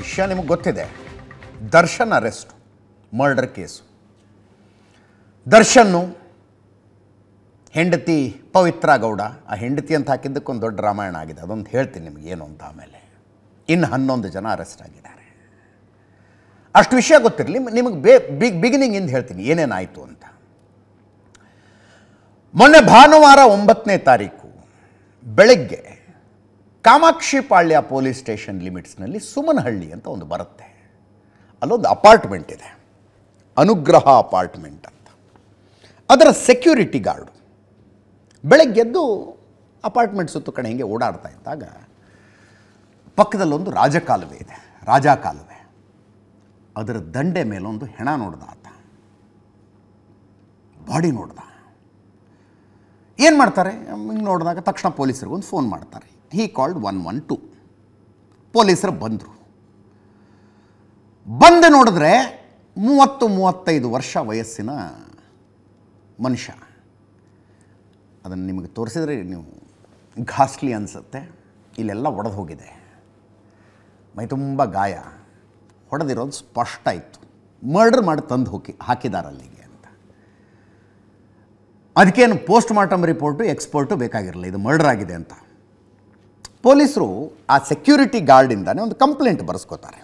ವಿಷಯ ನಿಮಗೆ ಗೊತ್ತಿದೆ ದರ್ಶನ್ ಅರೆಸ್ಟು ಮರ್ಡರ್ ಕೇಸು ದರ್ಶನ್ನು ಹೆಂಡತಿ ಪವಿತ್ರ ಗೌಡ ಆ ಹೆಂಡತಿ ಅಂತ ಹಾಕಿದ್ದಕ್ಕೊಂದು ದೊಡ್ಡ ರಾಮಾಯಣ ಆಗಿದೆ ಅದೊಂದು ಹೇಳ್ತೀನಿ ನಿಮಗೆ ಏನು ಅಂತ ಆಮೇಲೆ ಇನ್ನು ಹನ್ನೊಂದು ಜನ ಅರೆಸ್ಟ್ ಆಗಿದ್ದಾರೆ ಅಷ್ಟು ವಿಷಯ ಗೊತ್ತಿರಲಿ ನಿಮಗೆ ಬೇ ಬಿಗ್ ಇಂದ ಹೇಳ್ತೀನಿ ಏನೇನಾಯಿತು ಅಂತ ಮೊನ್ನೆ ಭಾನುವಾರ ಒಂಬತ್ತನೇ ತಾರೀಕು ಬೆಳಗ್ಗೆ ಕಾಮಾಕ್ಷಿಪಾಳ್ಯ ಪೊಲೀಸ್ ಸ್ಟೇಷನ್ ಲಿಮಿಟ್ಸ್ನಲ್ಲಿ ಸುಮನಹಳ್ಳಿ ಅಂತ ಒಂದು ಬರುತ್ತೆ ಅಲ್ಲೊಂದು ಅಪಾರ್ಟ್ಮೆಂಟ್ ಇದೆ ಅನುಗ್ರಹ ಅಪಾರ್ಟ್ಮೆಂಟ್ ಅಂತ ಅದರ ಸೆಕ್ಯೂರಿಟಿ ಗಾರ್ಡು ಬೆಳಗ್ಗೆದ್ದು ಅಪಾರ್ಟ್ಮೆಂಟ್ ಸುತ್ತು ಕಡೆ ಹಿಂಗೆ ಓಡಾಡ್ತಾ ಇದ್ದಾಗ ಪಕ್ಕದಲ್ಲೊಂದು ರಾಜಕಾಲುವೆ ಇದೆ ರಾಜಕಾಲುವೆ ಅದರ ದಂಡೆ ಮೇಲೊಂದು ಹೆಣ ನೋಡ್ದ ಆತ ಬಾಡಿ ನೋಡ್ದ ಏನು ಮಾಡ್ತಾರೆ ಹಿಂಗೆ ನೋಡಿದಾಗ ತಕ್ಷಣ ಪೊಲೀಸರಿಗೊಂದು ಫೋನ್ ಮಾಡ್ತಾರೆ he called one one two ಪೊಲೀಸರು ಬಂದರು ಬಂದು ನೋಡಿದ್ರೆ ಮೂವತ್ತು ಮೂವತ್ತೈದು ವರ್ಷ ವಯಸ್ಸಿನ ಮನುಷ್ಯ ಅದನ್ನು ನಿಮಗೆ ತೋರಿಸಿದ್ರೆ ನೀವು ಘಾಸ್ಟ್ಲಿ ಅನಿಸುತ್ತೆ ಇಲ್ಲೆಲ್ಲ ಒಡೆದು ಹೋಗಿದೆ ಮೈ ತುಂಬ ಗಾಯ ಹೊಡೆದಿರೋದು ಸ್ಪಷ್ಟ ಇತ್ತು ಮರ್ಡ್ರ್ ಮಾಡಿ ತಂದು ಹೋಗಿ ಹಾಕಿದ್ದಾರೆ ಅಲ್ಲಿಗೆ ಅಂತ ಅದಕ್ಕೇನು ಪೋಸ್ಟ್ ಮಾರ್ಟಮ್ ರಿಪೋರ್ಟು ಎಕ್ಸ್ಪೋರ್ಟು ಬೇಕಾಗಿರಲಿಲ್ಲ ಇದು ಮರ್ಡರ್ ಆಗಿದೆ ಅಂತ ಪೊಲೀಸರು ಆ ಸೆಕ್ಯೂರಿಟಿ ಗಾರ್ಡಿಂದಾನೆ ಒಂದು ಕಂಪ್ಲೇಂಟ್ ಬರೆಸ್ಕೋತಾರೆ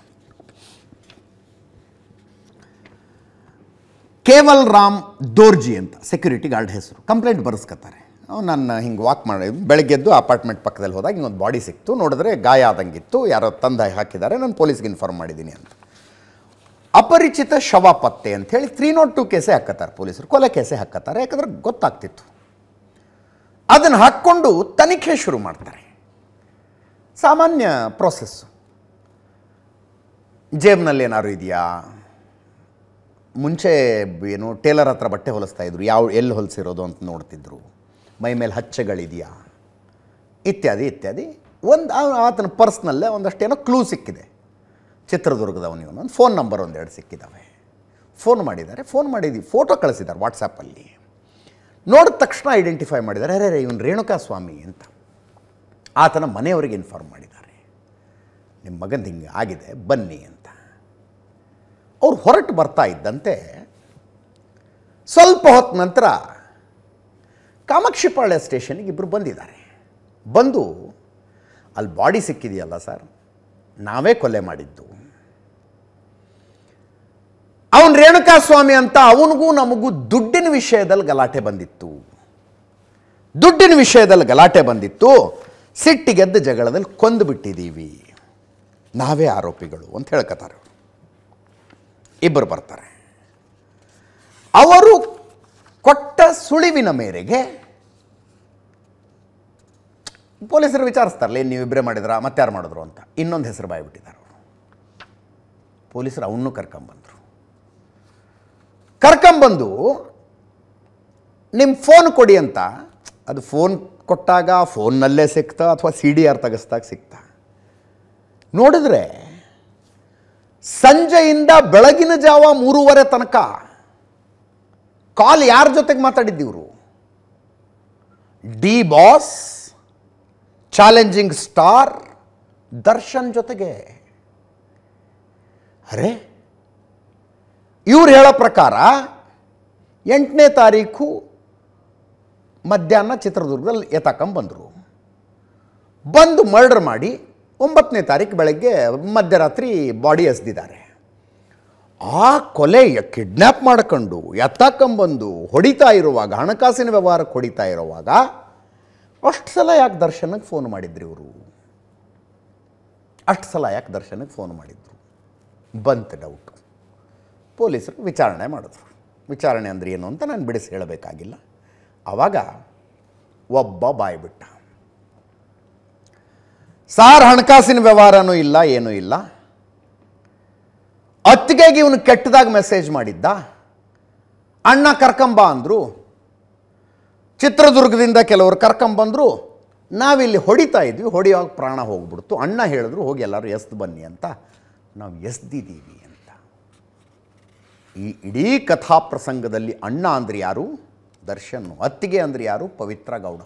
ಕೇವಲ್ ರಾಮ್ ದೋರ್ಜಿ ಅಂತ ಸೆಕ್ಯೂರಿಟಿ ಗಾರ್ಡ್ ಹೆಸರು ಕಂಪ್ಲೇಂಟ್ ಬರೆಸ್ಕೊತಾರೆ ನಾನು ಹಿಂಗೆ ವಾಕ್ ಮಾಡಿ ಬೆಳಗ್ಗೆದ್ದು ಅಪಾರ್ಟ್ಮೆಂಟ್ ಪಕ್ಕದಲ್ಲಿ ಹೋದಾಗ ಹಿಂಗೊಂದು ಬಾಡಿ ಸಿಕ್ತು ನೋಡಿದ್ರೆ ಗಾಯ ಆದಂಗಿತ್ತು ಯಾರೋ ತಂದ ಹಾಕಿದ್ದಾರೆ ನಾನು ಪೊಲೀಸ್ಗೆ ಇನ್ಫಾರ್ಮ್ ಮಾಡಿದ್ದೀನಿ ಅಂತ ಅಪರಿಚಿತ ಶವ ಪತ್ತೆ ಅಂತ ಹೇಳಿ ತ್ರೀ ನಾಟ್ ಟು ಕೇಸೆ ಹಾಕತ್ತಾರೆ ಪೊಲೀಸರು ಕೊಲೆ ಕೇಸೆ ಹಾಕತ್ತಾರೆ ಯಾಕಂದ್ರೆ ಗೊತ್ತಾಗ್ತಿತ್ತು ಅದನ್ನು ಹಾಕ್ಕೊಂಡು ತನಿಖೆ ಶುರು ಮಾಡ್ತಾರೆ ಸಾಮಾನ್ಯ ಪ್ರೊಸೆಸ್ಸು ಜೇಬ್ನಲ್ಲಿ ಏನಾದ್ರು ಇದೆಯಾ ಮುಂಚೆ ಏನು ಟೇಲರ್ ಹತ್ರ ಬಟ್ಟೆ ಹೊಲಿಸ್ತಾ ಇದ್ರು ಯಾವ ಎಲ್ಲಿ ಹೊಲಿಸಿರೋದು ಅಂತ ನೋಡ್ತಿದ್ರು ಮೈ ಮೇಲೆ ಹಚ್ಚೆಗಳಿದೆಯಾ ಇತ್ಯಾದಿ ಇತ್ಯಾದಿ ಒಂದು ಆತನ ಪರ್ಸ್ನಲ್ಲೇ ಒಂದಷ್ಟು ಏನೋ ಕ್ಲೂ ಸಿಕ್ಕಿದೆ ಚಿತ್ರದುರ್ಗದವನು ಇವನು ಒಂದು ಫೋನ್ ನಂಬರ್ ಒಂದೆರಡು ಸಿಕ್ಕಿದ್ದಾವೆ ಫೋನ್ ಮಾಡಿದ್ದಾರೆ ಫೋನ್ ಮಾಡಿದ್ದೀವಿ ಫೋಟೋ ಕಳಿಸಿದ್ದಾರೆ ವಾಟ್ಸಪ್ಪಲ್ಲಿ ನೋಡಿದ ತಕ್ಷಣ ಐಡೆಂಟಿಫೈ ಮಾಡಿದ್ದಾರೆ ಅರೆ ಇವನು ರೇಣುಕಾ ಸ್ವಾಮಿ ಅಂತ ಆತನ ಮನೆಯವರಿಗೆ ಇನ್ಫಾರ್ಮ್ ಮಾಡಿದ್ದಾರೆ ನಿಮ್ಮ ಮಗನ ಹಿಂಗೆ ಆಗಿದೆ ಬನ್ನಿ ಅಂತ ಅವ್ರು ಹೊರಟು ಬರ್ತಾ ಇದ್ದಂತೆ ಸ್ವಲ್ಪ ಹೊತ್ತ ನಂತರ ಕಾಮಾಕ್ಷಿಪಾಳ್ಯ ಸ್ಟೇಷನಿಗೆ ಇಬ್ಬರು ಬಂದಿದ್ದಾರೆ ಬಂದು ಅಲ್ಲಿ ಬಾಡಿ ಸಿಕ್ಕಿದೆಯಲ್ಲ ಸರ್ ನಾವೇ ಕೊಲೆ ಮಾಡಿದ್ದು ಅವನು ರೇಣುಕಾಸ್ವಾಮಿ ಅಂತ ಅವನಿಗೂ ನಮಗೂ ದುಡ್ಡಿನ ವಿಷಯದಲ್ಲಿ ಗಲಾಟೆ ಬಂದಿತ್ತು ದುಡ್ಡಿನ ವಿಷಯದಲ್ಲಿ ಗಲಾಟೆ ಬಂದಿತ್ತು ಸಿಟ್ಟಿಗೆದ್ದ ಜಗಳದಲ್ಲಿ ಕೊಂದು ಬಿಟ್ಟಿದ್ದೀವಿ ನಾವೇ ಆರೋಪಿಗಳು ಅಂತ ಹೇಳ್ಕತ್ತಾರೆ ಇಬ್ಬರು ಬರ್ತಾರೆ ಅವರು ಕೊಟ್ಟ ಸುಳಿವಿನ ಮೇರೆಗೆ ಪೊಲೀಸರು ವಿಚಾರಿಸ್ತಾರಲ್ಲ ಏನು ನೀವಿಬ್ಬರೇ ಮಾಡಿದ್ರ ಮತ್ತಾರು ಮಾಡಿದ್ರು ಅಂತ ಇನ್ನೊಂದು ಹೆಸರು ಬಾಯ್ಬಿಟ್ಟಿದ್ದಾರೆ ಅವರು ಪೊಲೀಸರು ಅವನ್ನೂ ಕರ್ಕೊಂಬಂದರು ಕರ್ಕೊಂಬಂದು ನಿಮ್ಮ ಫೋನ್ ಕೊಡಿ ಅಂತ ಅದು ಫೋನ್ ಕೊಟ್ಟಾಗ ಫೋನ್ನಲ್ಲೇ ಸಿಗ್ತಾ ಅಥವಾ ಸಿ ಡಿ ಆರ್ ತೆಗೆಸ್ದಾಗ ಸಿಗ್ತಾ ನೋಡಿದ್ರೆ ಸಂಜೆಯಿಂದ ಬೆಳಗಿನ ಜಾವ ಮೂರುವರೆ ತನಕ ಕಾಲ್ ಯಾರ ಜೊತೆಗೆ ಮಾತಾಡಿದ್ದಿವರು D boss challenging star Darshan ಜೊತೆಗೆ ಅರೆ ಇವ್ರು ಹೇಳೋ ಪ್ರಕಾರ ಎಂಟನೇ ತಾರೀಕು ಮಧ್ಯಾಹ್ನ ಚಿತ್ರದುರ್ಗದಲ್ಲಿ ಎತ್ತಾಕೊಂಬಂದರು ಬಂದು ಮರ್ಡರ್ ಮಾಡಿ ಒಂಬತ್ತನೇ ತಾರೀಕು ಬೆಳಗ್ಗೆ ಮಧ್ಯರಾತ್ರಿ ಬಾಡಿ ಎಸ್ದಿದ್ದಾರೆ ಆ ಕೊಲೆ ಕಿಡ್ನ್ಯಾಪ್ ಮಾಡ್ಕೊಂಡು ಎತ್ತಾಕಂಬಂದು ಹೊಡಿತಾ ಇರುವಾಗ ಹಣಕಾಸಿನ ವ್ಯವಹಾರಕ್ಕೆ ಹೊಡಿತಾ ಇರುವಾಗ ಅಷ್ಟು ಸಲ ಯಾಕೆ ದರ್ಶನಕ್ಕೆ ಫೋನ್ ಮಾಡಿದ್ರಿ ಇವರು ಅಷ್ಟು ಸಲ ಯಾಕೆ ದರ್ಶನಕ್ಕೆ ಫೋನ್ ಮಾಡಿದ್ರು ಬಂತು ಡೌಟ್ ಪೊಲೀಸರು ವಿಚಾರಣೆ ಮಾಡಿದ್ರು ವಿಚಾರಣೆ ಅಂದರೆ ಏನು ಅಂತ ನಾನು ಬಿಡಿಸಿ ಹೇಳಬೇಕಾಗಿಲ್ಲ ಆವಾಗ ಒಬ್ಬ ಬಾಯ್ಬಿಟ್ಟ ಸಾರ್ ಹಣಕಾಸಿನ ವ್ಯವಹಾರನೂ ಇಲ್ಲ ಏನೂ ಇಲ್ಲ ಅತ್ತಿಗೆಗೆ ಇವನು ಕೆಟ್ಟದಾಗ ಮೆಸೇಜ್ ಮಾಡಿದ್ದ ಅಣ್ಣ ಕರ್ಕಂಬ ಅಂದರು ಚಿತ್ರದುರ್ಗದಿಂದ ಕೆಲವರು ಕರ್ಕಂಬಂದರು ನಾವಿಲ್ಲಿ ಹೊಡಿತಾ ಇದ್ವಿ ಹೊಡೆಯುವಾಗ ಪ್ರಾಣ ಹೋಗ್ಬಿಡ್ತು ಅಣ್ಣ ಹೇಳಿದ್ರು ಹೋಗಿ ಎಲ್ಲರೂ ಎಸ್ದು ಬನ್ನಿ ಅಂತ ನಾವು ಎಸ್ದಿದ್ದೀವಿ ಅಂತ ಈ ಇಡೀ ಪ್ರಸಂಗದಲ್ಲಿ ಅಣ್ಣ ಅಂದರೆ ಯಾರು ದರ್ಶನ್ ಅತ್ತಿಗೆ ಅಂದರೆ ಯಾರು ಪವಿತ್ರ ಗೌಡ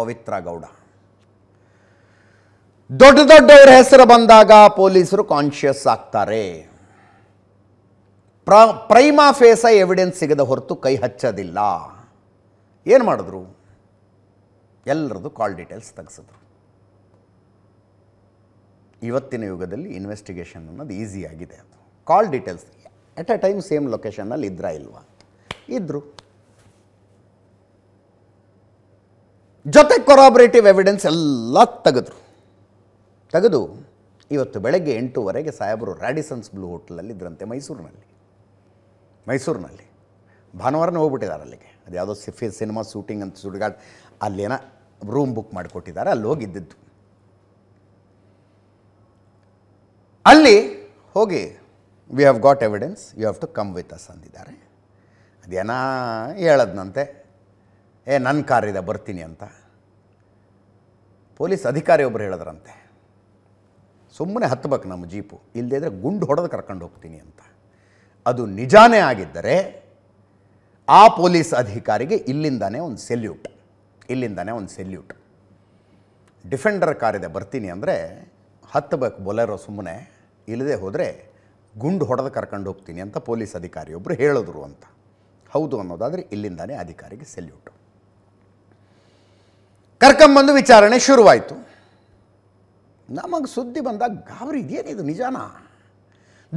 ಪವಿತ್ರ ಗೌಡ ದೊಡ್ಡ ದೊಡ್ಡವರ ಹೆಸರು ಬಂದಾಗ ಪೊಲೀಸರು ಕಾನ್ಷಿಯಸ್ ಆಗ್ತಾರೆ ಪ್ರ ಪ್ರೈಮಾ ಫೇಸ ಎವಿಡೆನ್ಸ್ ಸಿಗದ ಹೊರತು ಕೈ ಹಚ್ಚೋದಿಲ್ಲ ಏನು ಮಾಡಿದ್ರು ಎಲ್ಲರದು ಕಾಲ್ ಡೀಟೇಲ್ಸ್ ತೆಗೆಸಿದ್ರು ಇವತ್ತಿನ ಯುಗದಲ್ಲಿ ಇನ್ವೆಸ್ಟಿಗೇಷನ್ ಅನ್ನೋದು ಈಸಿ ಆಗಿದೆ ಅದು call details at a time same ಲೊಕೇಶನ್ನಲ್ಲಿ ಇದ್ರ ಇಲ್ವಾ ಇದ್ದರು ಜೊತೆ ಕೊರಾಬರೇಟಿವ್ ಎವಿಡೆನ್ಸ್ ಎಲ್ಲ ತೆಗೆದ್ರು ತೆಗೆದು ಇವತ್ತು ಬೆಳಗ್ಗೆ ಎಂಟೂವರೆಗೆ ಸಾಹೇಬರು ರ್ಯಾಡಿಸನ್ಸ್ ಬ್ಲೂ ಇದ್ರಂತೆ ಮೈಸೂರಿನಲ್ಲಿ ಮೈಸೂರಿನಲ್ಲಿ ಭಾನುವಾರನೇ ಹೋಗ್ಬಿಟ್ಟಿದ್ದಾರೆ ಅಲ್ಲಿಗೆ ಅದು ಯಾವುದೋ ಸಿಫಿ ಸಿನಿಮಾ ಶೂಟಿಂಗ್ ಅಂತ ಸುಡ್ಗಾಡ್ ಅಲ್ಲೇನ ರೂಮ್ ಬುಕ್ ಮಾಡಿಕೊಟ್ಟಿದ್ದಾರೆ ಅಲ್ಲಿ ಹೋಗಿದ್ದಿದ್ದು ಅಲ್ಲಿ ಹೋಗಿ we have got evidence you have to come with us ಅಂದಿದ್ದಾರೆ ಅದೇನಾ ಹೇಳದ್ನಂತೆ ಏ ನನ್ನ ಇದೆ ಬರ್ತೀನಿ ಅಂತ ಪೊಲೀಸ್ ಅಧಿಕಾರಿ ಒಬ್ಬರು ಹೇಳಿದ್ರಂತೆ ಸುಮ್ಮನೆ ಹತ್ತಬೇಕು ನಮ್ಮ ಜೀಪು ಇಲ್ಲದೇ ಇದ್ರೆ ಗುಂಡು ಹೊಡೆದು ಕರ್ಕೊಂಡು ಹೋಗ್ತೀನಿ ಅಂತ ಅದು ನಿಜಾನೇ ಆಗಿದ್ದರೆ ಆ ಪೊಲೀಸ್ ಅಧಿಕಾರಿಗೆ ಇಲ್ಲಿಂದಾನೇ ಒಂದು ಸೆಲ್ಯೂಟ್ ಇಲ್ಲಿಂದಾನೇ ಒಂದು ಸೆಲ್ಯೂಟ್ ಡಿಫೆಂಡರ್ ಇದೆ ಬರ್ತೀನಿ ಅಂದರೆ ಹತ್ತಬೇಕು ಬೊಲೆರೋ ಸುಮ್ಮನೆ ಇಲ್ಲದೆ ಹೋದರೆ ಗುಂಡು ಹೊಡೆದು ಕರ್ಕೊಂಡು ಹೋಗ್ತೀನಿ ಅಂತ ಪೊಲೀಸ್ ಅಧಿಕಾರಿಯೊಬ್ಬರು ಹೇಳಿದ್ರು ಅಂತ ಹೌದು ಅನ್ನೋದಾದರೆ ಇಲ್ಲಿಂದಾನೇ ಅಧಿಕಾರಿಗೆ ಸೆಲ್ಯೂಟು ಕರ್ಕೊಂಬಂದು ವಿಚಾರಣೆ ಶುರುವಾಯಿತು ನಮಗೆ ಸುದ್ದಿ ಬಂದಾಗ ಗಾಬರಿ ಇದೇನಿದು ನಿಜಾನ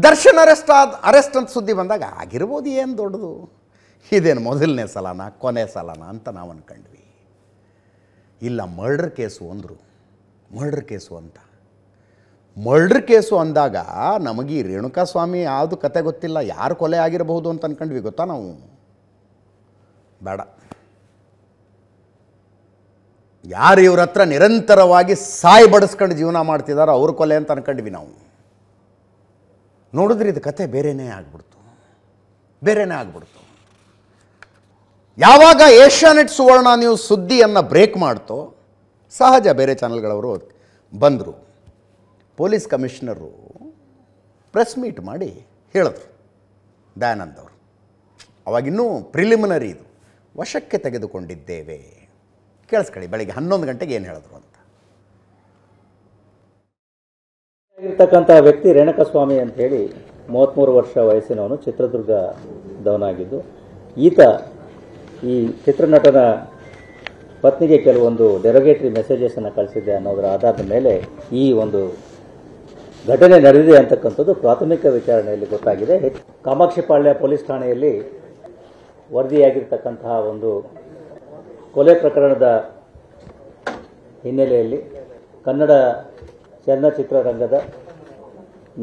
ದರ್ಶನ್ ಅರೆಸ್ಟ್ ಆದ ಅರೆಸ್ಟ್ ಅಂತ ಸುದ್ದಿ ಬಂದಾಗ ಆಗಿರ್ಬೋದು ಏನು ದೊಡ್ಡದು ಇದೇನು ಮೊದಲನೇ ಸಲನ ಕೊನೆ ಸಲನ ಅಂತ ನಾವು ಅಂದ್ಕೊಂಡ್ವಿ ಇಲ್ಲ ಮರ್ಡ್ರ್ ಕೇಸು ಅಂದರು ಮರ್ಡ್ರ್ ಕೇಸು ಅಂತ ಮರ್ಡ್ರ್ ಕೇಸು ಅಂದಾಗ ನಮಗೆ ಈ ರೇಣುಕಾ ಸ್ವಾಮಿ ಯಾವುದು ಕತೆ ಗೊತ್ತಿಲ್ಲ ಯಾರು ಕೊಲೆ ಆಗಿರಬಹುದು ಅಂತ ಅಂದ್ಕೊಂಡ್ವಿ ಗೊತ್ತಾ ನಾವು ಬೇಡ ಯಾರು ಇವ್ರ ಹತ್ರ ನಿರಂತರವಾಗಿ ಸಾಯ್ ಬಡಿಸ್ಕೊಂಡು ಜೀವನ ಮಾಡ್ತಿದ್ದಾರೋ ಅವ್ರ ಕೊಲೆ ಅಂತ ಅನ್ಕೊಂಡ್ವಿ ನಾವು ನೋಡಿದ್ರೆ ಇದು ಕತೆ ಬೇರೆಯೇ ಆಗ್ಬಿಡ್ತು ಬೇರೆಯೇ ಆಗ್ಬಿಡ್ತು ಯಾವಾಗ ಏಷ್ಯಾನೆಟ್ ಸುವರ್ಣ ನೀವು ಸುದ್ದಿಯನ್ನು ಬ್ರೇಕ್ ಮಾಡ್ತೋ ಸಹಜ ಬೇರೆ ಚಾನಲ್ಗಳವರು ಬಂದರು ಪೊಲೀಸ್ ಕಮಿಷನರು ಪ್ರೆಸ್ ಮೀಟ್ ಮಾಡಿ ಹೇಳಿದ್ರು ದಯಾನಂದ್ ಅವರು ಅವಾಗಿನ್ನೂ ಪ್ರಿಲಿಮಿನರಿ ಇದು ವಶಕ್ಕೆ ತೆಗೆದುಕೊಂಡಿದ್ದೇವೆ ಕೇಳಿಸ್ಕೊಳ್ಳಿ ಬೆಳಗ್ಗೆ ಹನ್ನೊಂದು ಗಂಟೆಗೆ ಏನು ಹೇಳಿದ್ರು ಅಂತ ಇರ್ತಕ್ಕಂಥ ವ್ಯಕ್ತಿ ರೇಣುಕಸ್ವಾಮಿ ಅಂತ ಹೇಳಿ ಮೂವತ್ತ್ಮೂರು ವರ್ಷ ವಯಸ್ಸಿನವನು ಚಿತ್ರದುರ್ಗದವನಾಗಿದ್ದು ಈತ ಈ ಚಿತ್ರನಟನ ಪತ್ನಿಗೆ ಕೆಲವೊಂದು ಡೆರೋಗೇಟ್ರಿ ಮೆಸೇಜಸ್ಸನ್ನು ಕಳಿಸಿದ್ದೆ ಅನ್ನೋದರ ಆಧಾರದ ಮೇಲೆ ಈ ಒಂದು ಘಟನೆ ನಡೆದಿದೆ ಅಂತಕ್ಕಂಥದ್ದು ಪ್ರಾಥಮಿಕ ವಿಚಾರಣೆಯಲ್ಲಿ ಗೊತ್ತಾಗಿದೆ ಕಾಮಾಕ್ಷಿಪಾಳ್ಯ ಪೊಲೀಸ್ ಠಾಣೆಯಲ್ಲಿ ವರದಿಯಾಗಿರ್ತಕ್ಕಂತಹ ಒಂದು ಕೊಲೆ ಪ್ರಕರಣದ ಹಿನ್ನೆಲೆಯಲ್ಲಿ ಕನ್ನಡ ಚಲನಚಿತ್ರರಂಗದ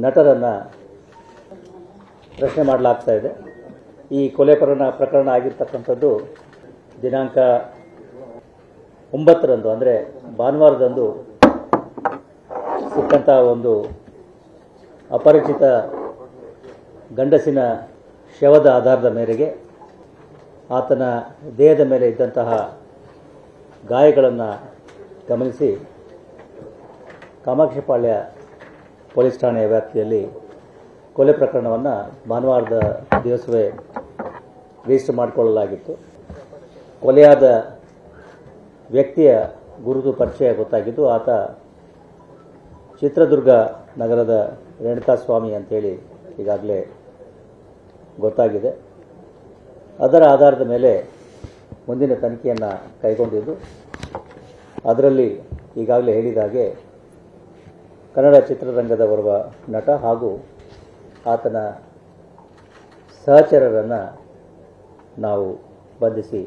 ನಟರನ್ನು ಪ್ರಶ್ನೆ ಮಾಡಲಾಗ್ತಾ ಇದೆ ಈ ಕೊಲೆ ಪ್ರಕರಣ ಪ್ರಕರಣ ಆಗಿರ್ತಕ್ಕಂಥದ್ದು ದಿನಾಂಕ ಒಂಬತ್ತರಂದು ಅಂದರೆ ಭಾನುವಾರದಂದು ಸಿಕ್ಕಂಥ ಒಂದು ಅಪರಿಚಿತ ಗಂಡಸಿನ ಶವದ ಆಧಾರದ ಮೇರೆಗೆ ಆತನ ದೇಹದ ಮೇಲೆ ಇದ್ದಂತಹ ಗಾಯಗಳನ್ನು ಗಮನಿಸಿ ಕಾಮಾಕ್ಷಿಪಾಳ್ಯ ಪೊಲೀಸ್ ಠಾಣೆಯ ವ್ಯಾಪ್ತಿಯಲ್ಲಿ ಕೊಲೆ ಪ್ರಕರಣವನ್ನು ಭಾನುವಾರದ ದಿವಸವೇ ರಿಜಿಸ್ಟರ್ ಮಾಡಿಕೊಳ್ಳಲಾಗಿತ್ತು ಕೊಲೆಯಾದ ವ್ಯಕ್ತಿಯ ಗುರುತು ಪರಿಚಯ ಗೊತ್ತಾಗಿದ್ದು ಆತ ಚಿತ್ರದುರ್ಗ ನಗರದ ಸ್ವಾಮಿ ಅಂತೇಳಿ ಈಗಾಗಲೇ ಗೊತ್ತಾಗಿದೆ ಅದರ ಆಧಾರದ ಮೇಲೆ ಮುಂದಿನ ತನಿಖೆಯನ್ನು ಕೈಗೊಂಡಿದ್ದು ಅದರಲ್ಲಿ ಈಗಾಗಲೇ ಹೇಳಿದ ಹಾಗೆ ಕನ್ನಡ ಚಿತ್ರರಂಗದ ಬರುವ ನಟ ಹಾಗೂ ಆತನ ಸಹಚರರನ್ನು ನಾವು ಬಂಧಿಸಿ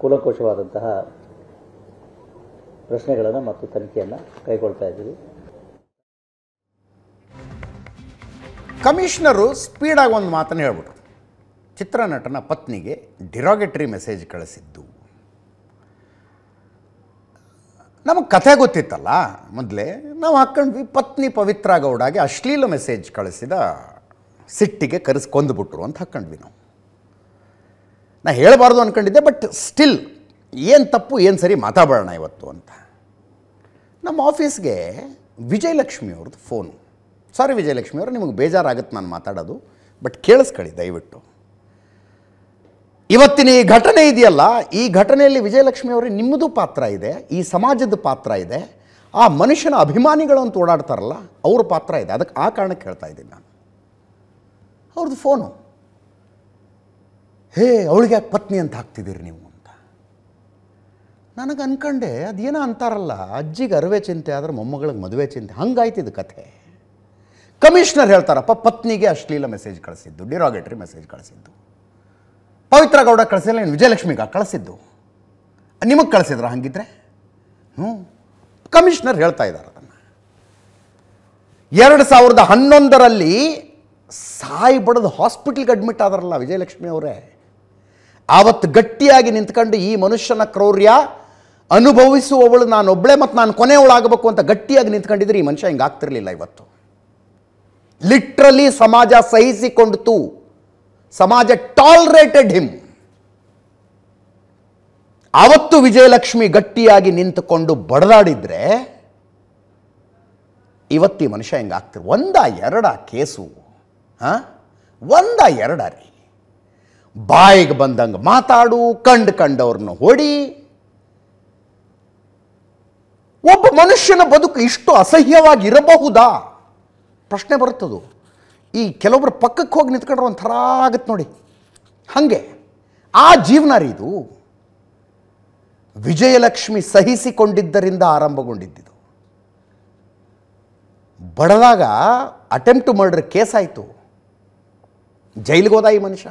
ಕೂಲಂಕುಷವಾದಂತಹ ಪ್ರಶ್ನೆಗಳನ್ನು ಮತ್ತು ತನಿಖೆಯನ್ನು ಕೈಗೊಳ್ತಾ ಇದ್ದೀವಿ ಕಮಿಷನರು ಸ್ಪೀಡಾಗಿ ಒಂದು ಮಾತನ್ನು ಹೇಳ್ಬಿಟ್ರು ಚಿತ್ರನಟನ ಪತ್ನಿಗೆ ಡಿರಾಗೆಟ್ರಿ ಮೆಸೇಜ್ ಕಳಿಸಿದ್ದು ನಮಗೆ ಕಥೆ ಗೊತ್ತಿತ್ತಲ್ಲ ಮೊದಲೇ ನಾವು ಹಾಕ್ಕೊಂಡ್ವಿ ಪತ್ನಿ ಪವಿತ್ರ ಗೌಡಗೆ ಅಶ್ಲೀಲ ಮೆಸೇಜ್ ಕಳಿಸಿದ ಸಿಟ್ಟಿಗೆ ಕರೆಸ್ಕೊಂದುಬಿಟ್ರು ಅಂತ ಹಾಕ್ಕೊಂಡ್ವಿ ನಾವು ನಾ ಹೇಳಬಾರ್ದು ಅಂದ್ಕೊಂಡಿದ್ದೆ ಬಟ್ ಸ್ಟಿಲ್ ಏನು ತಪ್ಪು ಏನು ಸರಿ ಮಾತಾಡೋಣ ಇವತ್ತು ಅಂತ ನಮ್ಮ ಆಫೀಸ್ಗೆ ವಿಜಯಲಕ್ಷ್ಮಿ ಅವ್ರದ್ದು ಫೋನು ಸಾರಿ ವಿಜಯಲಕ್ಷ್ಮಿಯವರು ನಿಮಗೆ ಬೇಜಾರಾಗುತ್ತೆ ನಾನು ಮಾತಾಡೋದು ಬಟ್ ಕೇಳಿಸ್ಕೊಳ್ಳಿ ದಯವಿಟ್ಟು ಇವತ್ತಿನ ಈ ಘಟನೆ ಇದೆಯಲ್ಲ ಈ ಘಟನೆಯಲ್ಲಿ ವಿಜಯಲಕ್ಷ್ಮಿ ಅವರೇ ನಿಮ್ಮದು ಪಾತ್ರ ಇದೆ ಈ ಸಮಾಜದ ಪಾತ್ರ ಇದೆ ಆ ಮನುಷ್ಯನ ಅಭಿಮಾನಿಗಳು ಅಂತ ಓಡಾಡ್ತಾರಲ್ಲ ಅವ್ರ ಪಾತ್ರ ಇದೆ ಅದಕ್ಕೆ ಆ ಕಾರಣಕ್ಕೆ ಹೇಳ್ತಾ ಇದ್ದೀನಿ ನಾನು ಅವ್ರದ್ದು ಫೋನು ಹೇ ಅವಳಿಗೆ ಪತ್ನಿ ಅಂತ ಹಾಕ್ತಿದ್ದೀರಿ ನೀವು ಅಂತ ನನಗೆ ಅನ್ಕಂಡೆ ಅದೇನೋ ಅಂತಾರಲ್ಲ ಅಜ್ಜಿಗೆ ಅರವೆ ಚಿಂತೆ ಆದರೆ ಮೊಮ್ಮಗಳಿಗೆ ಮದುವೆ ಚಿಂತೆ ಹಂಗಾಯ್ತಿದ್ದು ಕಥೆ ಕಮಿಷನರ್ ಹೇಳ್ತಾರಪ್ಪ ಪತ್ನಿಗೆ ಅಶ್ಲೀಲ ಮೆಸೇಜ್ ಕಳಿಸಿದ್ದು ಡಿರಾಗೇಟ್ರಿ ಮೆಸೇಜ್ ಕಳಿಸಿದ್ದು ಪವಿತ್ರ ಗೌಡ ಕಳಿಸಿಲ್ಲ ನೀನು ವಿಜಯಲಕ್ಷ್ಮಿಗ ಕಳಿಸಿದ್ದು ನಿಮಗೆ ಕಳಿಸಿದ್ರ ಹಾಗಿದ್ರೆ ಹ್ಞೂ ಕಮಿಷನರ್ ಹೇಳ್ತಾ ಇದ್ದಾರೆ ಅದನ್ನು ಎರಡು ಸಾವಿರದ ಹನ್ನೊಂದರಲ್ಲಿ ಸಾಯಿ ಬಡದು ಹಾಸ್ಪಿಟ್ಲಿಗೆ ಅಡ್ಮಿಟ್ ಆದರಲ್ಲ ವಿಜಯಲಕ್ಷ್ಮಿ ಅವರೇ ಆವತ್ತು ಗಟ್ಟಿಯಾಗಿ ನಿಂತ್ಕೊಂಡು ಈ ಮನುಷ್ಯನ ಕ್ರೌರ್ಯ ಅನುಭವಿಸುವವಳು ನಾನು ನಾನೊಬ್ಬಳೆ ಮತ್ತು ನಾನು ಕೊನೆಯವಳಾಗಬೇಕು ಅಂತ ಗಟ್ಟಿಯಾಗಿ ನಿಂತ್ಕೊಂಡಿದ್ರೆ ಈ ಮನುಷ್ಯ ಹಿಂಗೆ ಆಗ್ತಿರಲಿಲ್ಲ ಇವತ್ತು ಲಿಟ್ರಲಿ ಸಮಾಜ ಸಹಿಸಿಕೊಂಡಿತು ಸಮಾಜ ಟಾಲ್ರೇಟೆಡ್ ಹಿಮ್ ಆವತ್ತು ವಿಜಯಲಕ್ಷ್ಮಿ ಗಟ್ಟಿಯಾಗಿ ನಿಂತುಕೊಂಡು ಬಡದಾಡಿದ್ರೆ ಇವತ್ತಿ ಮನುಷ್ಯ ಹೆಂಗಾಗ್ತದೆ ಒಂದ ಎರಡ ಕೇಸು ಹಾ ಒಂದ ಎರಡ ರೀ ಬಾಯಿಗೆ ಬಂದಂಗೆ ಮಾತಾಡು ಕಂಡು ಕಂಡವ್ರನ್ನ ಹೊಡಿ ಒಬ್ಬ ಮನುಷ್ಯನ ಬದುಕು ಇಷ್ಟು ಅಸಹ್ಯವಾಗಿರಬಹುದಾ ಪ್ರಶ್ನೆ ಬರುತ್ತದು ಈ ಕೆಲವೊಬ್ಬರು ಪಕ್ಕಕ್ಕೆ ಹೋಗಿ ನಿಂತ್ಕೊಂಡ್ರೆ ಒಂಥರ ಆಗುತ್ತೆ ನೋಡಿ ಹಾಗೆ ಆ ಜೀವನ ರೀ ಇದು ವಿಜಯಲಕ್ಷ್ಮಿ ಸಹಿಸಿಕೊಂಡಿದ್ದರಿಂದ ಆರಂಭಗೊಂಡಿದ್ದಿದು ಬಡದಾಗ ಅಟೆಂಪ್ಟ್ ಮರ್ಡರ್ ಕೇಸಾಯಿತು ಜೈಲಿಗೆ ಹೋದ ಈ ಮನುಷ್ಯ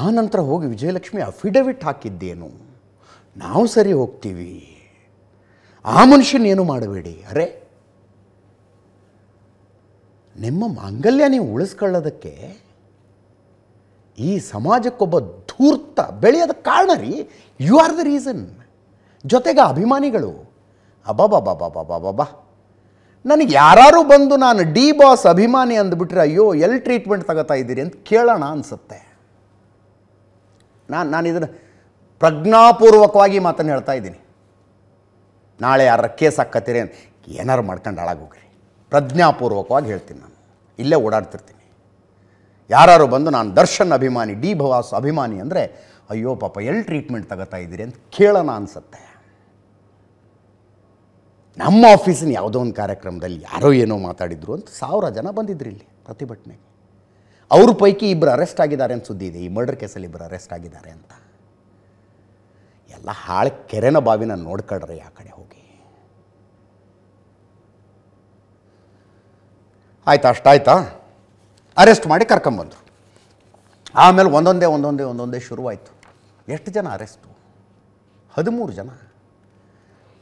ಆ ನಂತರ ಹೋಗಿ ವಿಜಯಲಕ್ಷ್ಮಿ ಅಫಿಡವಿಟ್ ಹಾಕಿದ್ದೇನು ನಾವು ಸರಿ ಹೋಗ್ತೀವಿ ಆ ಮನುಷ್ಯನೇನು ಮಾಡಬೇಡಿ ಅರೆ ನಿಮ್ಮ ಮಾಂಗಲ್ಯ ನೀವು ಉಳಿಸ್ಕೊಳ್ಳೋದಕ್ಕೆ ಈ ಸಮಾಜಕ್ಕೊಬ್ಬ ಧೂರ್ತ ಬೆಳೆಯೋದಕ್ಕೆ ಕಾರಣ ರೀ ಯು ಆರ್ ದ ರೀಸನ್ ಜೊತೆಗೆ ಅಭಿಮಾನಿಗಳು ಬಾಬಾ ನನಗೆ ಯಾರು ಬಂದು ನಾನು ಡಿ ಬಾಸ್ ಅಭಿಮಾನಿ ಅಂದ್ಬಿಟ್ರೆ ಅಯ್ಯೋ ಎಲ್ಲಿ ಟ್ರೀಟ್ಮೆಂಟ್ ತಗೋತಾ ಇದ್ದೀರಿ ಅಂತ ಕೇಳೋಣ ಅನಿಸುತ್ತೆ ನಾನು ನಾನು ಇದನ್ನು ಪ್ರಜ್ಞಾಪೂರ್ವಕವಾಗಿ ಮಾತನ್ನು ಹೇಳ್ತಾ ಇದ್ದೀನಿ ನಾಳೆ ಯಾರ ಕೇಸ್ ಹಾಕತ್ತೀರಿ ಏನಾರು ಮಾಡ್ಕೊಂಡು ಹಾಳಾಗೋಗ್ರಿ ಪ್ರಜ್ಞಾಪೂರ್ವಕವಾಗಿ ಹೇಳ್ತೀನಿ ನಾನು ಇಲ್ಲೇ ಓಡಾಡ್ತಿರ್ತೀನಿ ಯಾರು ಬಂದು ನಾನು ದರ್ಶನ್ ಅಭಿಮಾನಿ ಡಿ ಭವಾಸ್ ಅಭಿಮಾನಿ ಅಂದರೆ ಅಯ್ಯೋ ಪಾಪ ಎಲ್ಲಿ ಟ್ರೀಟ್ಮೆಂಟ್ ತಗೋತಾ ಇದ್ದೀರಿ ಅಂತ ಕೇಳೋಣ ಅನಿಸುತ್ತೆ ನಮ್ಮ ಆಫೀಸಿನ ಯಾವುದೋ ಒಂದು ಕಾರ್ಯಕ್ರಮದಲ್ಲಿ ಯಾರೋ ಏನೋ ಮಾತಾಡಿದ್ರು ಅಂತ ಸಾವಿರ ಜನ ಬಂದಿದ್ರು ಇಲ್ಲಿ ಪ್ರತಿಭಟನೆಗೆ ಅವ್ರ ಪೈಕಿ ಇಬ್ಬರು ಅರೆಸ್ಟ್ ಆಗಿದ್ದಾರೆ ಅಂತ ಸುದ್ದಿ ಇದೆ ಈ ಮರ್ಡರ್ ಕೇಸಲ್ಲಿ ಇಬ್ಬರು ಅರೆಸ್ಟ್ ಆಗಿದ್ದಾರೆ ಅಂತ ಎಲ್ಲ ಹಾಳು ಕೆರೆನ ಬಾವಿನ ನೋಡ್ಕಳ್ರಿ ಆ ಕಡೆ ಆಯ್ತಾ ಅಷ್ಟಾಯ್ತಾ ಅರೆಸ್ಟ್ ಮಾಡಿ ಕರ್ಕೊಂಬಂದರು ಆಮೇಲೆ ಒಂದೊಂದೇ ಒಂದೊಂದೇ ಒಂದೊಂದೇ ಶುರುವಾಯಿತು ಎಷ್ಟು ಜನ ಅರೆಸ್ಟು ಹದಿಮೂರು ಜನ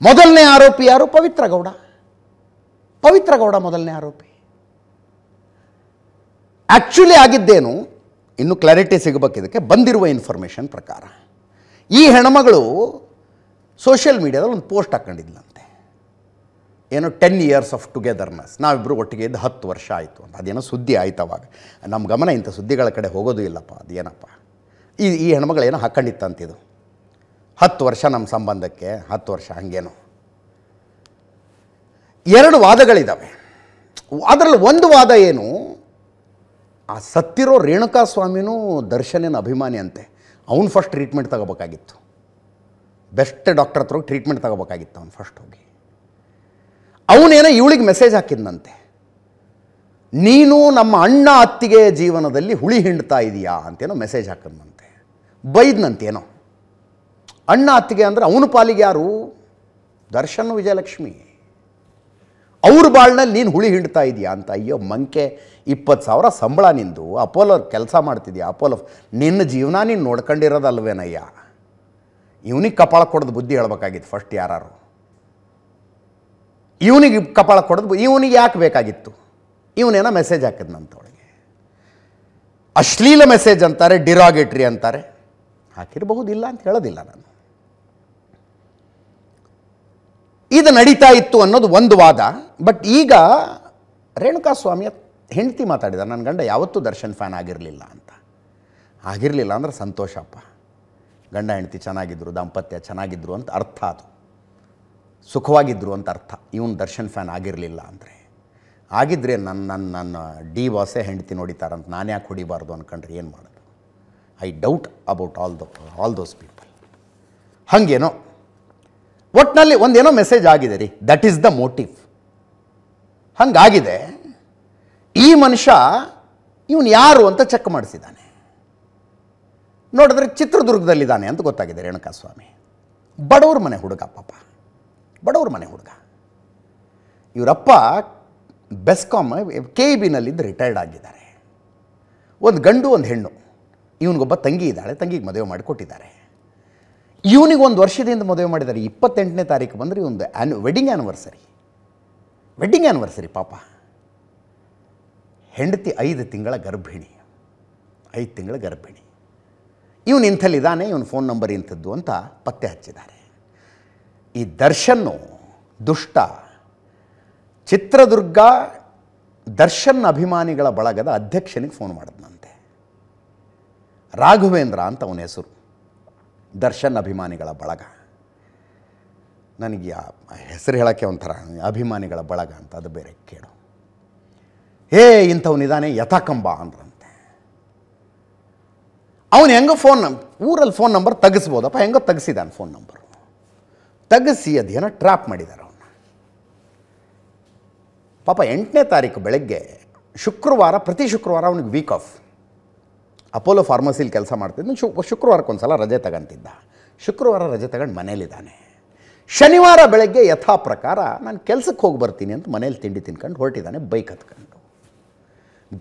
ಮೊದಲನೇ ಆರೋಪಿ ಯಾರು ಪವಿತ್ರ ಗೌಡ ಪವಿತ್ರ ಗೌಡ ಮೊದಲನೇ ಆರೋಪಿ ಆ್ಯಕ್ಚುಲಿ ಆಗಿದ್ದೇನು ಇನ್ನೂ ಕ್ಲಾರಿಟಿ ಸಿಗಬೇಕಿದ್ದಕ್ಕೆ ಬಂದಿರುವ ಇನ್ಫಾರ್ಮೇಷನ್ ಪ್ರಕಾರ ಈ ಹೆಣಮಗಳು ಸೋಷಿಯಲ್ ಮೀಡಿಯಾದಲ್ಲಿ ಒಂದು ಪೋಸ್ಟ್ ಹಾಕ್ಕೊಂಡಿದ್ಲಂತ ಏನು ಟೆನ್ ಇಯರ್ಸ್ ಆಫ್ ಟುಗೆದರ್ನೆಸ್ ನಾವಿಬ್ಬರು ಒಟ್ಟಿಗೆ ಇದ್ದು ಹತ್ತು ವರ್ಷ ಆಯಿತು ಅಂತ ಅದೇನೋ ಸುದ್ದಿ ಆಯ್ತು ಅವಾಗ ನಮ್ಮ ಗಮನ ಇಂಥ ಸುದ್ದಿಗಳ ಕಡೆ ಹೋಗೋದು ಇಲ್ಲಪ್ಪ ಅದೇನಪ್ಪ ಈ ಈ ಹೆಣ್ಮಗಳೇನೋ ಹಾಕ್ಕಂಡಿತ್ತಂತಿದು ಹತ್ತು ವರ್ಷ ನಮ್ಮ ಸಂಬಂಧಕ್ಕೆ ಹತ್ತು ವರ್ಷ ಹಂಗೇನು ಎರಡು ವಾದಗಳಿದ್ದಾವೆ ಅದರಲ್ಲಿ ಒಂದು ವಾದ ಏನು ಆ ಸತ್ತಿರೋ ರೇಣುಕಾ ಸ್ವಾಮಿನೂ ದರ್ಶನಿನ ಅಭಿಮಾನಿ ಅಂತೆ ಅವ್ನು ಫಸ್ಟ್ ಟ್ರೀಟ್ಮೆಂಟ್ ತಗೋಬೇಕಾಗಿತ್ತು ಬೆಸ್ಟ್ ಡಾಕ್ಟರ್ ಹತ್ರ ಹೋಗಿ ಟ್ರೀಟ್ಮೆಂಟ್ ತಗೋಬೇಕಾಗಿತ್ತು ಅವ್ನು ಫಸ್ಟ್ ಹೋಗಿ ಅವನೇನೋ ಇವಳಿಗೆ ಮೆಸೇಜ್ ಹಾಕಿದ್ನಂತೆ ನೀನು ನಮ್ಮ ಅಣ್ಣ ಅತ್ತಿಗೆ ಜೀವನದಲ್ಲಿ ಹುಳಿ ಹಿಂಡ್ತಾ ಇದೀಯಾ ಅಂತೇನೋ ಮೆಸೇಜ್ ಹಾಕಿದ್ನಂತೆ ಬೈದ್ನಂತೇನೋ ಅಣ್ಣ ಅತ್ತಿಗೆ ಅಂದರೆ ಅವನ ಪಾಲಿಗೆ ಯಾರು ದರ್ಶನ್ ವಿಜಯಲಕ್ಷ್ಮಿ ಅವ್ರ ಬಾಳ್ನಲ್ಲಿ ನೀನು ಹುಳಿ ಹಿಂಡ್ತಾ ಇದೆಯಾ ಅಂತ ಅಯ್ಯೋ ಮಂಕೆ ಇಪ್ಪತ್ತು ಸಾವಿರ ಸಂಬಳ ನಿಂದು ಅಪೋಲೋ ಕೆಲಸ ಮಾಡ್ತಿದ್ಯಾ ಅಪೋಲೋ ನಿನ್ನ ಜೀವನ ನೀನು ನೋಡ್ಕೊಂಡಿರೋದಲ್ವೇನಯ್ಯ ಇವನಿಗೆ ಕಪಾಳ ಕೊಡೋದು ಬುದ್ಧಿ ಹೇಳಬೇಕಾಗಿತ್ತು ಫಸ್ಟ್ ಯಾರು ಇವನಿಗೆ ಕಪಾಳ ಕೊಡೋದು ಇವನಿಗೆ ಯಾಕೆ ಬೇಕಾಗಿತ್ತು ಇವನೇನೋ ಮೆಸೇಜ್ ಹಾಕಿದ್ನಂತವಳಿಗೆ ಅಶ್ಲೀಲ ಮೆಸೇಜ್ ಅಂತಾರೆ ಡಿರಾಗೇಟ್ರಿ ಅಂತಾರೆ ಹಾಕಿರಬಹುದಿಲ್ಲ ಅಂತ ಹೇಳೋದಿಲ್ಲ ನಾನು ಇದು ನಡೀತಾ ಇತ್ತು ಅನ್ನೋದು ಒಂದು ವಾದ ಬಟ್ ಈಗ ರೇಣುಕಾಸ್ವಾಮಿಯ ಹೆಂಡತಿ ಮಾತಾಡಿದ ನನ್ನ ಗಂಡ ಯಾವತ್ತೂ ದರ್ಶನ್ ಫ್ಯಾನ್ ಆಗಿರಲಿಲ್ಲ ಅಂತ ಆಗಿರಲಿಲ್ಲ ಅಂದ್ರೆ ಸಂತೋಷಪ್ಪ ಗಂಡ ಹೆಂಡತಿ ಚೆನ್ನಾಗಿದ್ದರು ದಾಂಪತ್ಯ ಚೆನ್ನಾಗಿದ್ದರು ಅಂತ ಅರ್ಥ ಅದು ಸುಖವಾಗಿದ್ದರು ಅಂತ ಅರ್ಥ ಇವನು ದರ್ಶನ್ ಫ್ಯಾನ್ ಆಗಿರಲಿಲ್ಲ ಅಂದರೆ ಆಗಿದ್ದರೆ ನನ್ನ ನನ್ನ ನನ್ನ ಡಿ ಬಾಸೆ ಹೆಂಡತಿ ನೋಡಿತಾರಂತ ನಾನು ಯಾಕೆ ಹೊಡಿಬಾರ್ದು ಅಂದ್ಕೊಂಡ್ರೆ ಏನು ಮಾಡೋದು I doubt about all though all those people ಹಾಗೇನೋ ಒಟ್ಟಿನಲ್ಲಿ ಒಂದೇನೋ ಮೆಸೇಜ್ ಆಗಿದೆ ರೀ ದಟ್ ಈಸ್ ದ ಮೋಟಿವ್ ಹಂಗಾಗಿದೆ ಈ ಮನುಷ್ಯ ಇವನು ಯಾರು ಅಂತ ಚೆಕ್ ಮಾಡಿಸಿದ್ದಾನೆ ನೋಡಿದ್ರೆ ಚಿತ್ರದುರ್ಗದಲ್ಲಿದ್ದಾನೆ ಅಂತ ಗೊತ್ತಾಗಿದೆ ರೇಣುಕಾಸ್ವಾಮಿ ಬಡವ್ರ ಮನೆ ಹುಡುಗ ಪಾಪ ಬಡವ್ರ ಮನೆ ಹುಡುಗ ಇವರಪ್ಪ ಬೆಸ್ಕಾಮ್ ಕೆ ಇ ಬಿನಲ್ಲಿದ್ದು ರಿಟೈರ್ಡ್ ಆಗಿದ್ದಾರೆ ಒಂದು ಗಂಡು ಒಂದು ಹೆಣ್ಣು ಇವನಿಗೊಬ್ಬ ತಂಗಿ ಇದ್ದಾಳೆ ತಂಗಿಗೆ ಮದುವೆ ಮಾಡಿಕೊಟ್ಟಿದ್ದಾರೆ ಇವನಿಗೆ ಒಂದು ವರ್ಷದಿಂದ ಮದುವೆ ಮಾಡಿದ್ದಾರೆ ಇಪ್ಪತ್ತೆಂಟನೇ ತಾರೀಕು ಬಂದರೆ ಇವೊಂದು an wedding anniversary wedding anniversary ಪಾಪ ಹೆಂಡತಿ ಐದು ತಿಂಗಳ ಗರ್ಭಿಣಿ ಐದು ತಿಂಗಳ ಗರ್ಭಿಣಿ ಇವನು ಇಂಥಲ್ಲಿದ್ದಾನೆ ಇವನ ಫೋನ್ ನಂಬರ್ ಇಂಥದ್ದು ಅಂತ ಪತ್ತೆ ಹಚ್ಚಿದ್ದಾರೆ ಈ ದರ್ಶನ್ನು ದುಷ್ಟ ಚಿತ್ರದುರ್ಗ ದರ್ಶನ್ ಅಭಿಮಾನಿಗಳ ಬಳಗದ ಅಧ್ಯಕ್ಷನಿಗೆ ಫೋನ್ ಮಾಡಿದ್ನಂತೆ ರಾಘವೇಂದ್ರ ಅಂತ ಅವನ ಹೆಸರು ದರ್ಶನ್ ಅಭಿಮಾನಿಗಳ ಬಳಗ ನನಗೆ ಆ ಹೆಸರು ಹೇಳೋಕ್ಕೆ ಒಂಥರ ಅಭಿಮಾನಿಗಳ ಬಳಗ ಅಂತ ಅದು ಬೇರೆ ಕೇಳು ಹೇ ಇಂಥವನಿದಾನೆ ಯಥಾಕಂಬ ಅಂದ್ರಂತೆ ಅವನು ಹೆಂಗೋ ಫೋನ್ ನಂಬರ್ ಊರಲ್ಲಿ ಫೋನ್ ನಂಬರ್ ತೆಗಿಸ್ಬೋದಪ್ಪ ಹೆಂಗೋ ತೆಗಿಸಿದಾನೆ ಫೋನ್ ನಂಬರ್ ತಗಸಿ ಅದೇನೋ ಟ್ರ್ಯಾಪ್ ಮಾಡಿದ್ದಾರೆ ಅವನ್ನ ಪಾಪ ಎಂಟನೇ ತಾರೀಕು ಬೆಳಗ್ಗೆ ಶುಕ್ರವಾರ ಪ್ರತಿ ಶುಕ್ರವಾರ ಅವನಿಗೆ ವೀಕ್ ಆಫ್ ಅಪೋಲೋ ಫಾರ್ಮಸಿಲಿ ಕೆಲಸ ಮಾಡ್ತಿದ್ದ ಶು ಶುಕ್ರವಾರಕ್ಕೊಂದ್ಸಲ ಸಲ ರಜೆ ತಗೊಂತಿದ್ದ ಶುಕ್ರವಾರ ರಜೆ ತಗೊಂಡು ಮನೇಲಿದ್ದಾನೆ ಶನಿವಾರ ಬೆಳಗ್ಗೆ ಯಥಾ ಪ್ರಕಾರ ನಾನು ಕೆಲಸಕ್ಕೆ ಹೋಗಿ ಬರ್ತೀನಿ ಅಂತ ಮನೇಲಿ ತಿಂಡಿ ತಿನ್ಕೊಂಡು ಹೊರಟಿದ್ದಾನೆ ಬೈಕ್ ಹತ್ಕೊಂಡು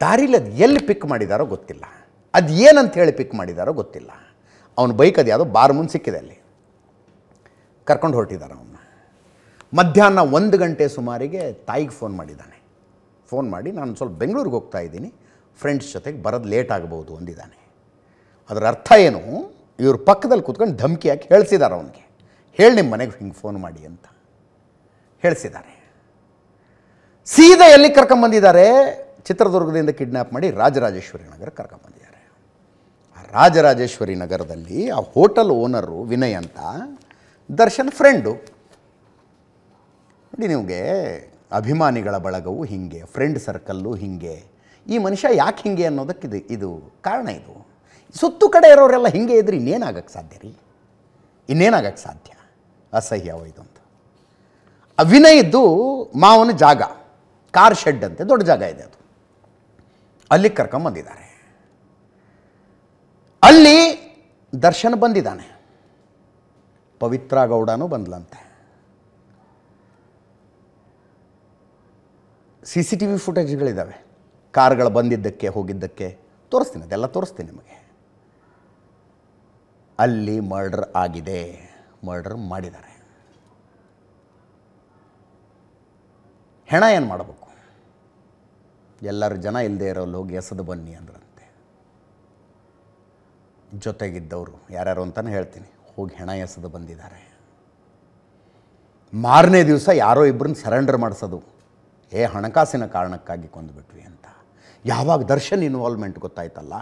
ದಾರಿಲಿ ಅದು ಎಲ್ಲಿ ಪಿಕ್ ಮಾಡಿದಾರೋ ಗೊತ್ತಿಲ್ಲ ಅದು ಏನಂತ ಹೇಳಿ ಪಿಕ್ ಮಾಡಿದಾರೋ ಗೊತ್ತಿಲ್ಲ ಅವನ ಬೈಕ್ ಅದು ಯಾವುದೋ ಬಾರ್ ಮುಂದೆ ಸಿಕ್ಕಿದೆ ಅಲ್ಲಿ ಕರ್ಕೊಂಡು ಹೊರಟಿದ್ದಾರೆ ಅವನ್ನ ಮಧ್ಯಾಹ್ನ ಒಂದು ಗಂಟೆ ಸುಮಾರಿಗೆ ತಾಯಿಗೆ ಫೋನ್ ಮಾಡಿದ್ದಾನೆ ಫೋನ್ ಮಾಡಿ ನಾನು ಸ್ವಲ್ಪ ಬೆಂಗಳೂರಿಗೆ ಹೋಗ್ತಾ ಇದ್ದೀನಿ ಫ್ರೆಂಡ್ಸ್ ಜೊತೆಗೆ ಬರೋದು ಲೇಟ್ ಆಗ್ಬೋದು ಅಂದಿದ್ದಾನೆ ಅದರ ಅರ್ಥ ಏನು ಇವ್ರ ಪಕ್ಕದಲ್ಲಿ ಕೂತ್ಕೊಂಡು ಧಮಕಿ ಹಾಕಿ ಹೇಳಿಸಿದ್ದಾರೆ ಅವನಿಗೆ ಹೇಳಿ ನಿಮ್ಮ ಮನೆಗೆ ಹಿಂಗೆ ಫೋನ್ ಮಾಡಿ ಅಂತ ಹೇಳಿಸಿದ್ದಾರೆ ಸೀದಾ ಎಲ್ಲಿ ಕರ್ಕೊಂಬಂದಿದ್ದಾರೆ ಚಿತ್ರದುರ್ಗದಿಂದ ಕಿಡ್ನ್ಯಾಪ್ ಮಾಡಿ ರಾಜರಾಜೇಶ್ವರಿ ನಗರ ಕರ್ಕೊಂಬಂದಿದ್ದಾರೆ ಆ ರಾಜರಾಜೇಶ್ವರಿ ನಗರದಲ್ಲಿ ಆ ಹೋಟೆಲ್ ಓನರು ವಿನಯ್ ಅಂತ ದರ್ಶನ್ ಫ್ರೆಂಡು ನೋಡಿ ನಿಮಗೆ ಅಭಿಮಾನಿಗಳ ಬಳಗವು ಹೀಗೆ ಫ್ರೆಂಡ್ ಸರ್ಕಲ್ಲು ಹೀಗೆ ಈ ಮನುಷ್ಯ ಯಾಕೆ ಹಿಂಗೆ ಅನ್ನೋದಕ್ಕೆ ಇದು ಇದು ಕಾರಣ ಇದು ಸುತ್ತು ಕಡೆ ಇರೋರೆಲ್ಲ ಹಿಂಗೆ ಇದ್ರೆ ಇನ್ನೇನಾಗಕ್ಕೆ ಸಾಧ್ಯ ರೀ ಇನ್ನೇನಾಗಕ್ಕೆ ಸಾಧ್ಯ ಅಸಹ್ಯವ ಇದೊಂದು ಅವಿನಯದ್ದು ಮಾವನ ಜಾಗ ಕಾರ್ ಶೆಡ್ ಅಂತೆ ದೊಡ್ಡ ಜಾಗ ಇದೆ ಅದು ಅಲ್ಲಿ ಕರ್ಕೊಂಬಂದಿದ್ದಾರೆ ಅಲ್ಲಿ ದರ್ಶನ್ ಬಂದಿದ್ದಾನೆ ಪವಿತ್ರ ಗೌಡನೂ ಬಂದ್ಲಂತೆ ಸಿ ಸಿ ಟಿ ವಿ ಫುಟೇಜ್ಗಳಿದ್ದಾವೆ ಕಾರ್ಗಳು ಬಂದಿದ್ದಕ್ಕೆ ಹೋಗಿದ್ದಕ್ಕೆ ತೋರಿಸ್ತೀನಿ ಅದೆಲ್ಲ ತೋರಿಸ್ತೀನಿ ನಿಮಗೆ ಅಲ್ಲಿ ಮರ್ಡರ್ ಆಗಿದೆ ಮರ್ಡರ್ ಮಾಡಿದ್ದಾರೆ ಹೆಣ ಏನು ಮಾಡಬೇಕು ಎಲ್ಲರೂ ಜನ ಇಲ್ಲದೆ ಇರೋಲ್ಲಿ ಹೋಗಿ ಎಸೆದು ಬನ್ನಿ ಅಂದ್ರಂತೆ ಜೊತೆಗಿದ್ದವರು ಯಾರ್ಯಾರು ಅಂತಲೇ ಹೇಳ್ತೀನಿ ಹೋಗಿ ಹೆಣ ಎಸೆದು ಬಂದಿದ್ದಾರೆ ಮಾರನೇ ದಿವಸ ಯಾರೋ ಇಬ್ಬರನ್ನ ಸರೆಂಡರ್ ಮಾಡಿಸೋದು ಏ ಹಣಕಾಸಿನ ಕಾರಣಕ್ಕಾಗಿ ಕೊಂದುಬಿಟ್ವಿ ಅಂತ ಯಾವಾಗ ದರ್ಶನ್ ಇನ್ವಾಲ್ವ್ಮೆಂಟ್ ಗೊತ್ತಾಯ್ತಲ್ಲ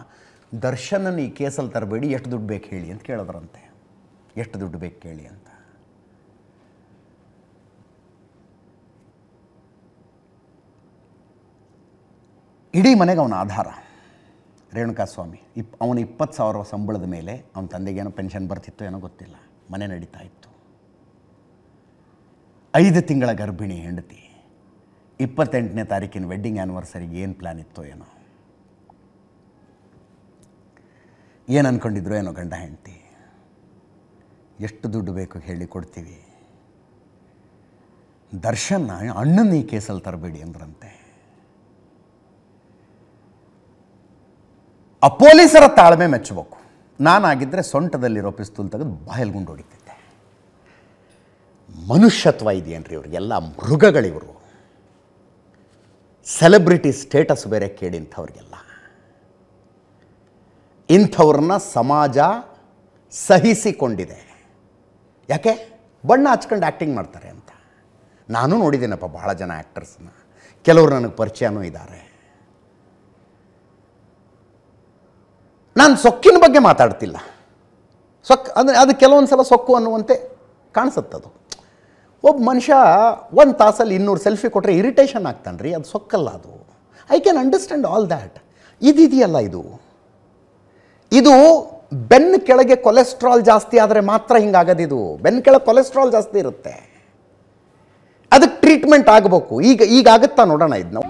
ದರ್ಶನನ ಈ ಕೇಸಲ್ಲಿ ತರಬೇಡಿ ಎಷ್ಟು ದುಡ್ಡು ಬೇಕು ಹೇಳಿ ಅಂತ ಕೇಳಿದ್ರಂತೆ ಎಷ್ಟು ದುಡ್ಡು ಬೇಕು ಕೇಳಿ ಅಂತ ಇಡೀ ಮನೆಗೆ ಅವನ ಆಧಾರ ರೇಣುಕಾಸ್ವಾಮಿ ಇಪ್ ಅವನ ಇಪ್ಪತ್ತು ಸಾವಿರ ಸಂಬಳದ ಮೇಲೆ ಅವನ ತಂದೆಗೇನೋ ಪೆನ್ಷನ್ ಬರ್ತಿತ್ತು ಏನೋ ಗೊತ್ತಿಲ್ಲ ಮನೆ ನಡೀತಾ ಇತ್ತು ಐದು ತಿಂಗಳ ಗರ್ಭಿಣಿ ಹೆಂಡತಿ ಇಪ್ಪತ್ತೆಂಟನೇ ತಾರೀಕಿನ ವೆಡ್ಡಿಂಗ್ ಆ್ಯನಿವರ್ಸರಿಗೆ ಏನು ಪ್ಲ್ಯಾನ್ ಇತ್ತು ಏನೋ ಏನು ಅಂದ್ಕೊಂಡಿದ್ರು ಏನೋ ಗಂಡ ಹೆಂಡತಿ ಎಷ್ಟು ದುಡ್ಡು ಬೇಕು ಹೇಳಿ ಕೊಡ್ತೀವಿ ದರ್ಶನ್ನ ಅಣ್ಣನ ಈ ಕೇಸಲ್ಲಿ ತರಬೇಡಿ ಅಂದ್ರಂತೆ ಆ ಪೊಲೀಸರ ತಾಳ್ಮೆ ಮೆಚ್ಚಬೇಕು ನಾನಾಗಿದ್ದರೆ ಸೊಂಟದಲ್ಲಿರೋ ಪಿಸ್ತೂಲ್ ತೆಗೆದು ಬಾಯಲ್ಗೊಂಡು ಹೊಡಿತಿದ್ದೆ ಮನುಷ್ಯತ್ವ ಇದೆಯೇನ್ರಿ ಇವ್ರಿಗೆಲ್ಲ ಮೃಗಗಳಿವರು ಸೆಲೆಬ್ರಿಟಿ ಸ್ಟೇಟಸ್ ಬೇರೆ ಕೇಳಿ ಇಂಥವ್ರಿಗೆಲ್ಲ ಇಂಥವ್ರನ್ನ ಸಮಾಜ ಸಹಿಸಿಕೊಂಡಿದೆ ಯಾಕೆ ಬಣ್ಣ ಹಚ್ಕೊಂಡು ಆ್ಯಕ್ಟಿಂಗ್ ಮಾಡ್ತಾರೆ ಅಂತ ನಾನು ನೋಡಿದ್ದೇನಪ್ಪ ಭಾಳ ಜನ ಆ್ಯಕ್ಟರ್ಸನ್ನ ಕೆಲವರು ನನಗೆ ಪರಿಚಯನೂ ಇದ್ದಾರೆ ನಾನು ಸೊಕ್ಕಿನ ಬಗ್ಗೆ ಮಾತಾಡ್ತಿಲ್ಲ ಸೊಕ್ಕ ಅಂದರೆ ಅದು ಕೆಲವೊಂದು ಸಲ ಸೊಕ್ಕು ಅನ್ನುವಂತೆ ಕಾಣಿಸುತ್ತದು ಒಬ್ಬ ಮನುಷ್ಯ ಒಂದು ತಾಸಲ್ಲಿ ಇನ್ನೂರು ಸೆಲ್ಫಿ ಕೊಟ್ಟರೆ ಇರಿಟೇಷನ್ ಆಗ್ತಾನೆ ರೀ ಅದು ಸೊಕ್ಕಲ್ಲ ಅದು I can understand all that ಇದಿದೆಯಲ್ಲ ಇದು ಇದು ಬೆನ್ನು ಕೆಳಗೆ ಕೊಲೆಸ್ಟ್ರಾಲ್ ಜಾಸ್ತಿ ಆದರೆ ಮಾತ್ರ ಹಿಂಗಾಗದಿದು ಬೆನ್ನು ಕೆಳಗೆ ಕೊಲೆಸ್ಟ್ರಾಲ್ ಜಾಸ್ತಿ ಇರುತ್ತೆ ಅದಕ್ಕೆ ಟ್ರೀಟ್ಮೆಂಟ್ ಆಗಬೇಕು ಈಗ ಈಗ ಆಗುತ್ತಾ ನೋಡೋಣ ಇದು ನಾವು